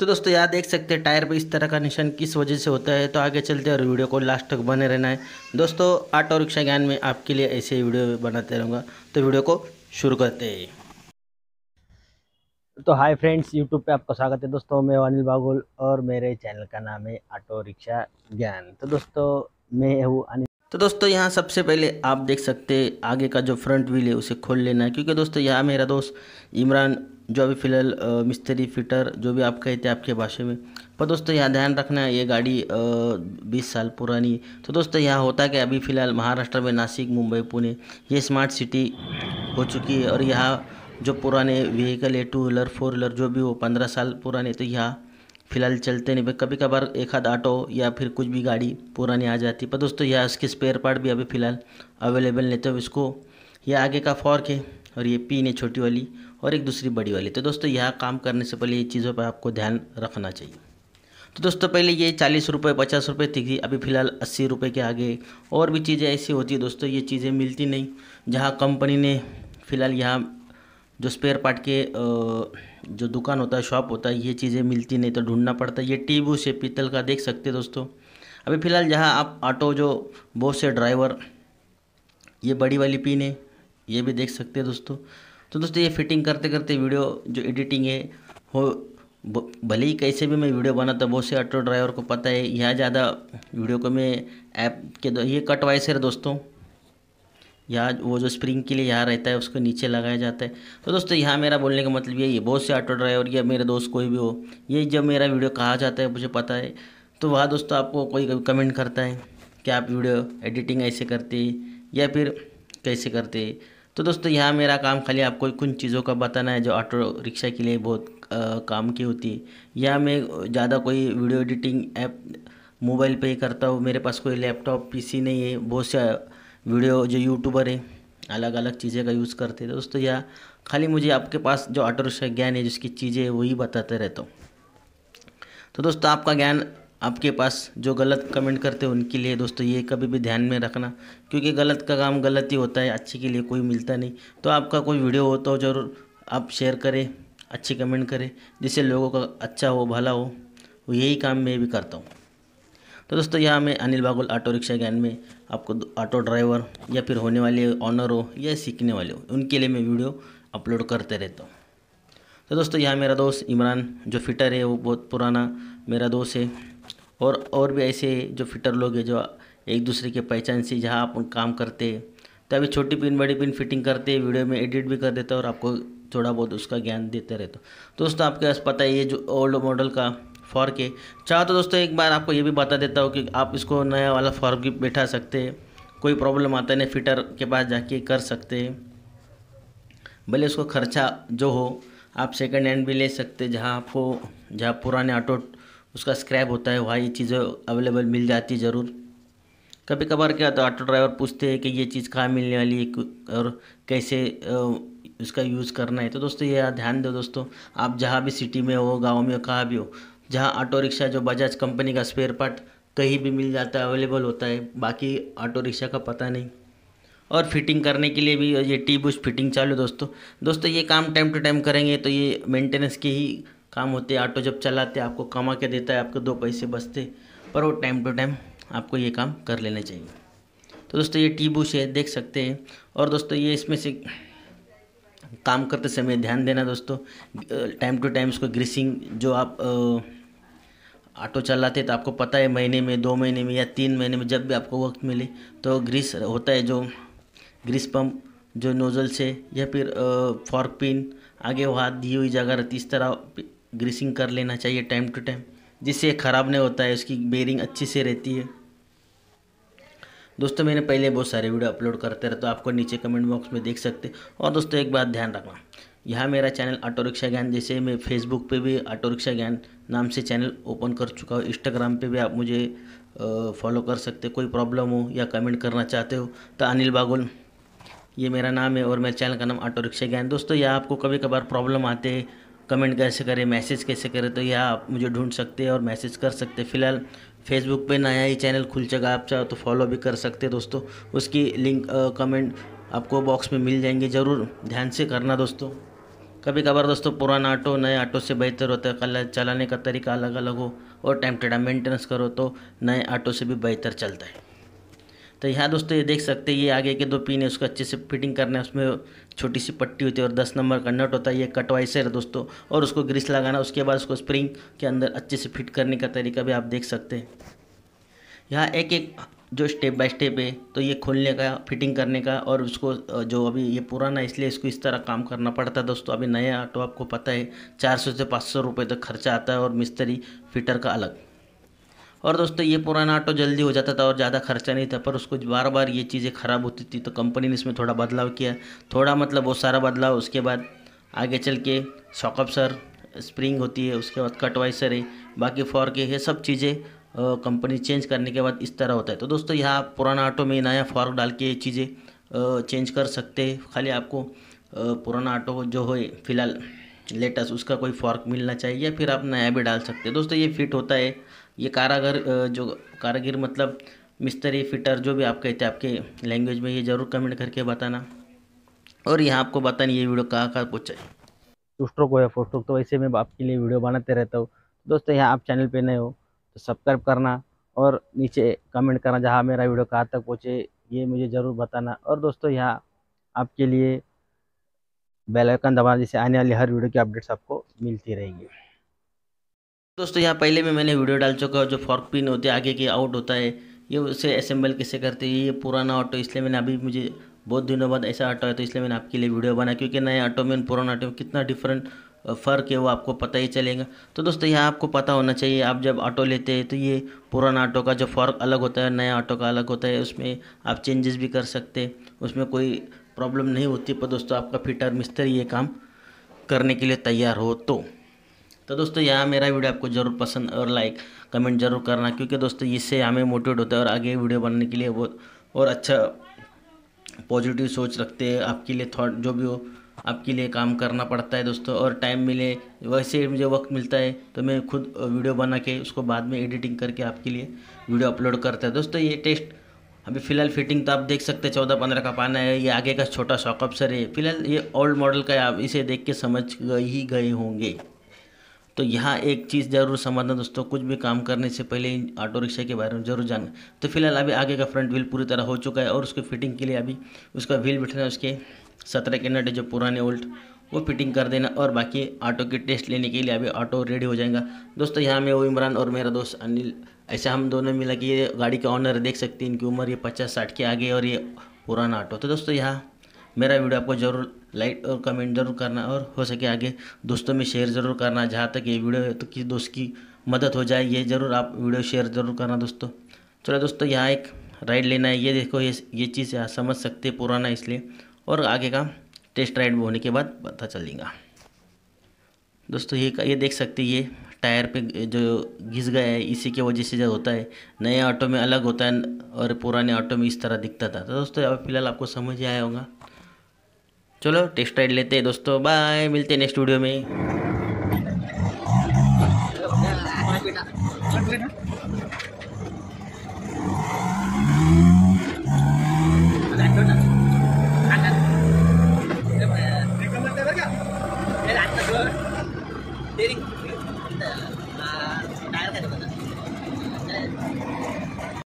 तो दोस्तों यहाँ देख सकते हैं टायर पे इस तरह का निशान किस वजह से होता है तो आगे चलते हैं और वीडियो को लास्ट तक बने रहना है दोस्तों ऑटो रिक्शा ज्ञान में आपके लिए ऐसे ही वीडियो बनाते रहूँगा तो वीडियो को शुरू करते हैं तो हाय फ्रेंड्स यूट्यूब पे आपका स्वागत है दोस्तों मैं अनिल बागुल और मेरे चैनल का नाम है ऑटो रिक्शा ज्ञान तो दोस्तों मैं हूँ अनिल तो दोस्तों यहाँ सबसे पहले आप देख सकते आगे का जो फ्रंट व्हील है उसे खोल लेना है क्योंकि दोस्तों यहाँ मेरा दोस्त इमरान जो अभी फ़िलहाल मिस्त्री फिटर जो भी आप कहते हैं आपके भाषा में पर दोस्तों यहाँ ध्यान रखना है ये गाड़ी बीस साल पुरानी तो दोस्तों यहाँ होता कि अभी फ़िलहाल महाराष्ट्र में नासिक मुंबई पुणे ये स्मार्ट सिटी हो चुकी है और यहाँ जो पुराने व्हीकल है टू व्हीलर फोर व्हीलर जो भी हो पंद्रह साल पुराने तो यहाँ फ़िलहाल चलते नहीं भाई कभी कभार एक आध ऑटो या फिर कुछ भी गाड़ी पुरानी आ जाती पर दोस्तों यह इसके स्पेयर पार्ट भी अभी फ़िलहाल अवेलेबल नहीं तो इसको यह आगे का फॉर्क है और ये पी ने छोटी वाली और एक दूसरी बड़ी वाली तो दोस्तों यह काम करने से पहले ये चीज़ों पर आपको ध्यान रखना चाहिए तो दोस्तों पहले ये चालीस रुपये पचास रुपये थी अभी फ़िलहाल अस्सी रुपये के आगे और भी चीज़ें ऐसी होती है दोस्तों ये चीज़ें मिलती नहीं जहाँ कंपनी ने फ़िलहाल यहाँ जो स्पेयर पार्ट के जो दुकान होता है शॉप होता है ये चीज़ें मिलती नहीं तो ढूंढना पड़ता है ये टीबू से पीतल का देख सकते दोस्तों अभी फ़िलहाल जहाँ आप ऑटो जो बहुत है ड्राइवर ये बड़ी वाली पीने ये भी देख सकते हैं दोस्तों तो दोस्तों ये फिटिंग करते करते वीडियो जो एडिटिंग है हो भले ही कैसे भी मैं वीडियो बनाता बहुत से ऑटो ड्राइवर को पता है यहाँ ज़्यादा वीडियो को मैं ऐप के ये कट वाइसर दोस्तों यहाँ वो जो स्प्रिंग के लिए यहाँ रहता है उसको नीचे लगाया जाता है तो दोस्तों यहाँ मेरा बोलने का मतलब यही है बहुत से ऑटो ड्राइवर या मेरे दोस्त कोई भी हो ये जब मेरा वीडियो कहा जाता है मुझे पता है तो वहाँ दोस्तों आपको कोई कभी कमेंट करता है कि आप वीडियो एडिटिंग ऐसे करते या फिर कैसे करते तो दोस्तों यहाँ मेरा काम खाली आपको कुछ चीज़ों का बताना है जो ऑटो रिक्शा के लिए बहुत आ, काम की होती है या मैं ज़्यादा कोई वीडियो एडिटिंग ऐप मोबाइल पे ही करता हूँ मेरे पास कोई लैपटॉप पीसी नहीं है बहुत से वीडियो जो यूट्यूबर है अलग अलग चीज़ें का यूज़ करते हैं तो दोस्तों यह खाली मुझे आपके पास जो ऑटो रिक्शा ज्ञान है जिसकी चीज़ें वही बताते रहता हूँ तो दोस्तों आपका ज्ञान आपके पास जो गलत कमेंट करते हैं उनके लिए दोस्तों ये कभी भी ध्यान में रखना क्योंकि गलत का काम गलत ही होता है अच्छे के लिए कोई मिलता नहीं तो आपका कोई वीडियो हो तो ज़रूर आप शेयर करें अच्छे कमेंट करें जिससे लोगों का अच्छा हो भला हो यही काम मैं भी करता हूँ तो दोस्तों यहाँ मैं अनिल बागुल ऑटो रिक्शा ज्ञान में आपको ऑटो ड्राइवर या फिर होने वाले ऑनर हो या सीखने वाले हो उनके लिए मैं वीडियो अपलोड करते रहता हूँ तो दोस्तों यहाँ मेरा दोस्त इमरान जो फिटर है वो बहुत पुराना मेरा दोस्त है और और भी ऐसे जो फिटर लोग हैं जो एक दूसरे के पहचान से जहाँ आप काम करते हैं तो अभी छोटी पिन बड़ी पिन फिटिंग करते वीडियो में एडिट भी कर देता और आपको थोड़ा बहुत उसका ज्ञान देते रहते तो दोस्तों आपके पास पता है ये जो ओल्ड मॉडल का फॉर्क है चाहो तो दोस्तों एक बार आपको ये भी बता देता हूँ कि आप इसको नया वाला फॉर्क भी बैठा सकते हैं कोई प्रॉब्लम आता नहीं फिटर के पास जाके कर सकते हैं भले उसको खर्चा जो हो आप सेकेंड हैंड भी ले सकते हैं जहाँ आपको जहाँ पुराने ऑटो उसका स्क्रैप होता है वहाँ ये चीज़ें अवेलेबल मिल जाती ज़रूर कभी कभार क्या होता है ऑटो ड्राइवर पूछते हैं कि ये चीज़ कहाँ मिलने वाली है और कैसे उसका यूज़ करना है तो दोस्तों ये ध्यान दो दोस्तों आप जहाँ भी सिटी में हो गाँव में हो कहाँ भी हो जहाँ ऑटो रिक्शा जो बजाज कंपनी का स्पेयर पार्ट कहीं भी मिल जाता है अवेलेबल होता है बाकी ऑटो रिक्शा का पता नहीं और फिटिंग करने के लिए भी ये टी बुश फिटिंग चालू दोस्तों दोस्तों ये काम टाइम टू टाइम करेंगे तो ये मेंटेनेंस के ही काम होते हैं ऑटो जब चलाते आपको कमा के देता है आपको दो पैसे बचते पर वो टाइम टू टाइम आपको ये काम कर लेना चाहिए तो दोस्तों ये टी बुश है देख सकते हैं और दोस्तों ये इसमें से काम करते समय ध्यान देना दोस्तों टाइम टू टाइम इसको ग्रीसिंग जो आप ऑटो चलाते तो आपको पता है महीने में दो महीने में या तीन महीने में जब भी आपको वक्त मिले तो ग्रीस होता है जो ग्रीस पम्प जो नोज़ल से या फिर फॉर्क पिन आगे वो हाथ दी हुई जगह रहती इस तरह ग्रीसिंग कर लेना चाहिए टाइम टू टाइम जिससे ख़राब नहीं होता है उसकी बेरिंग अच्छी से रहती है दोस्तों मैंने पहले बहुत सारे वीडियो अपलोड करते रहे तो आपको नीचे कमेंट बॉक्स में देख सकते और दोस्तों एक बात ध्यान रखना यहाँ मेरा चैनल ऑटो रिक्शा ज्ञान जैसे मैं फेसबुक पे भी ऑटो रिक्शा ज्ञान नाम से चैनल ओपन कर चुका हूँ इंस्टाग्राम पे भी आप मुझे फॉलो कर सकते कोई प्रॉब्लम हो या कमेंट करना चाहते हो तो अनिल बागुल ये मेरा नाम है और मेरे चैनल का नाम ऑटो रिक्शा ज्ञान दोस्तों यह आपको कभी कभार प्रॉब्लम आते हैं कमेंट कैसे करें मैसेज कैसे करें तो यह आप मुझे ढूंढ सकते हैं और मैसेज कर सकते हैं फिलहाल फेसबुक पे नया ही चैनल खुल चुका आप चाहो तो फॉलो भी कर सकते हैं दोस्तों उसकी लिंक आ, कमेंट आपको बॉक्स में मिल जाएंगे ज़रूर ध्यान से करना दोस्तों कभी कभार दोस्तों पुराना ऑटो नए ऑटो से बेहतर होता है कल चलाने का तरीका अलग अलग हो और टाइम टू टाइम मेंटेनेंस करो तो नए ऑटो से भी बेहतर चलता है तो यहाँ दोस्तों ये देख सकते हैं ये आगे के दो पिन है उसको अच्छे से फिटिंग करना है उसमें छोटी सी पट्टी होती है और दस नंबर का नट होता है ये कटवाइसर है दोस्तों और उसको ग्रीस लगाना उसके बाद उसको स्प्रिंग के अंदर अच्छे से फिट करने का तरीका भी आप देख सकते हैं यहाँ एक एक जो स्टेप बाय स्टेप है तो ये खोलने का फिटिंग करने का और उसको जो अभी ये पुराना इसलिए इसको इस तरह काम करना पड़ता है दोस्तों अभी नया ऑटो आपको पता है चार सौ से पाँच सौ रुपये तक खर्चा आता है और मिस्त्री फिटर का अलग और दोस्तों ये पुराना ऑटो जल्दी हो जाता था और ज़्यादा खर्चा नहीं था पर उसको बार बार ये चीज़ें ख़राब होती थी तो कंपनी ने इसमें थोड़ा बदलाव किया थोड़ा मतलब वो सारा बदलाव उसके बाद आगे चल के शॉकअप सर स्प्रिंग होती है उसके बाद कट सर है बाकी फॉर है ये सब चीज़ें कंपनी चेंज करने के बाद इस तरह होता है तो दोस्तों यहाँ पुराना ऑटो में नया फॉर्क डाल के ये चीज़ें चेंज कर सकते हैं खाली आपको पुराना ऑटो जो है फ़िलहाल लेटेस्ट उसका कोई फॉर्क मिलना चाहिए या फिर आप नया भी डाल सकते हैं दोस्तों ये फिट होता है ये कारागर जो कारागिर मतलब मिस्त्री फिटर जो भी आप कहते हैं आपके लैंग्वेज में ये ज़रूर कमेंट करके बताना और यहाँ आपको बताना ये वीडियो कहाँ कहाँ पहुँचा है टू स्ट्रोक हो या फोर स्ट्रोक तो ऐसे मैं आपके लिए वीडियो बनाते रहता हूँ तो दोस्तों यहाँ आप चैनल पे नए हो तो सब्सक्राइब करना और नीचे कमेंट करना जहाँ मेरा वीडियो कहाँ तक पहुँचे ये मुझे ज़रूर बताना और दोस्तों यहाँ आपके लिए बेल आइकन दबाना जिससे आने वाली हर वीडियो की अपडेट्स आपको मिलती रहेगी दोस्तों यहाँ पहले भी मैंने वीडियो डाल चुका हूँ जो फॉर्क पिन होते आगे के आउट होता है ये उसे असेंबल कैसे करते हैं ये पुराना ऑटो इसलिए मैंने अभी मुझे बहुत दिनों बाद ऐसा ऑटो है तो इसलिए मैंने आपके लिए वीडियो बनाया क्योंकि नए ऑटो में पुराना ऑटो में कितना डिफरेंट फ़र्क है वो आपको पता ही चलेगा तो दोस्तों यहाँ आपको पता होना चाहिए आप जब ऑटो लेते हैं तो ये पुराना ऑटो का जो फ़र्क अलग होता है नया ऑटो का अलग होता है उसमें आप चेंजेस भी कर सकते हैं उसमें कोई प्रॉब्लम नहीं होती पर दोस्तों आपका फिटर मिस्त्री ये काम करने के लिए तैयार हो तो तो दोस्तों यहाँ मेरा वीडियो आपको ज़रूर पसंद और लाइक कमेंट जरूर करना क्योंकि दोस्तों इससे हमें मोटिवेट होता है और आगे वीडियो बनने के लिए वो और अच्छा पॉजिटिव सोच रखते हैं आपके लिए थॉट जो भी हो आपके लिए काम करना पड़ता है दोस्तों और टाइम मिले वैसे मुझे वक्त मिलता है तो मैं खुद वीडियो बना के उसको बाद में एडिटिंग करके आपके लिए वीडियो अपलोड करता है दोस्तों ये टेस्ट अभी फ़िलहाल फिटिंग तो आप देख सकते हैं चौदह पंद्रह का पाना है ये आगे का छोटा शॉकअप सर है फिलहाल ये ओल्ड मॉडल का आप इसे देख के समझ ही गए होंगे तो यहाँ एक चीज़ ज़रूर समझना दोस्तों कुछ भी काम करने से पहले ऑटो रिक्शा के बारे में जरूर जानना तो फिलहाल अभी आगे का फ्रंट व्हील पूरी तरह हो चुका है और उसकी फिटिंग के लिए अभी उसका व्हील बैठना है उसके सत्रह के नट जो पुराने ओल्ट वो फिटिंग कर देना और बाकी ऑटो की टेस्ट लेने के लिए अभी ऑटो रेडी हो जाएगा दोस्तों यहाँ मैं वो इमरान और मेरा दोस्त अनिल ऐसे हम दोनों मिला कि ये गाड़ी का ऑनर देख सकते हैं इनकी उम्र ये पचास साठ के आगे और ये पुराना ऑटो तो दोस्तों यहाँ मेरा वीडियो आपको जरूर लाइक और कमेंट ज़रूर करना और हो सके आगे दोस्तों में शेयर ज़रूर करना जहाँ तक ये वीडियो तो किसी दोस्त की मदद हो जाए ये ज़रूर आप वीडियो शेयर ज़रूर करना दोस्तों चलो दोस्तों यहाँ एक राइड लेना है ये देखो ये ये चीज़ यहाँ समझ सकते पुराना इसलिए और आगे का टेस्ट राइड होने के बाद पता चलेगा दोस्तों ये ये देख सकते ये टायर पे जो घिस गया है इसी के वजह से जो होता है नए ऑटो में अलग होता है और पुराने ऑटो में इस तरह दिखता था तो दोस्तों अब फिलहाल आपको समझ आया होगा चलो टेस्ट राइड लेते हैं दोस्तों बाय मिलते हैं नेक्स्ट वीडियो में